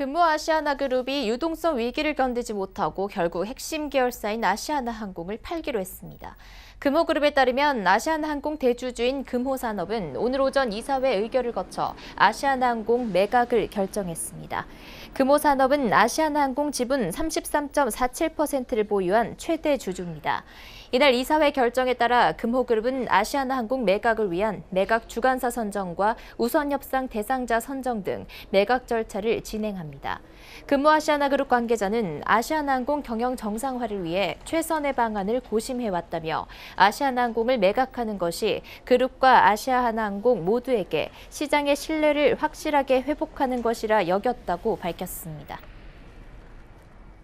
금호 아시아나 그룹이 유동성 위기를 견디지 못하고 결국 핵심 계열사인 아시아나 항공을 팔기로 했습니다. 금호그룹에 따르면 아시아나 항공 대주주인 금호산업은 오늘 오전 이사회 의결을 거쳐 아시아나 항공 매각을 결정했습니다. 금호산업은 아시아나 항공 지분 33.47%를 보유한 최대 주주입니다. 이날 이사회 결정에 따라 금호그룹은 아시아나 항공 매각을 위한 매각 주관사 선정과 우선 협상 대상자 선정 등 매각 절차를 진행합니다. 합니다. 근무아시아나그룹 관계자는 아시아나항공 경영 정상화를 위해 최선의 방안을 고심해왔다며 아시아나항공을 매각하는 것이 그룹과 아시아나항공 모두에게 시장의 신뢰를 확실하게 회복하는 것이라 여겼다고 밝혔습니다.